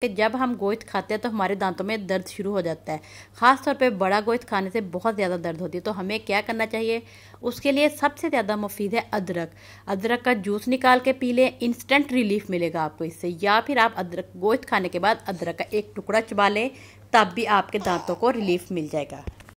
कि जब हम गोश्त खाते हैं तो हमारे दांतों में दर्द शुरू हो जाता है ख़ास तौर पे बड़ा गोश्त खाने से बहुत ज़्यादा दर्द होती है तो हमें क्या करना चाहिए उसके लिए सबसे ज़्यादा मुफीद है अदरक अदरक का जूस निकाल के पी लें इंस्टेंट रिलीफ मिलेगा आपको इससे या फिर आप अदरक गोश्त खाने के बाद अदरक का एक टुकड़ा चबा लें तब भी आपके दांतों को रिलीफ मिल जाएगा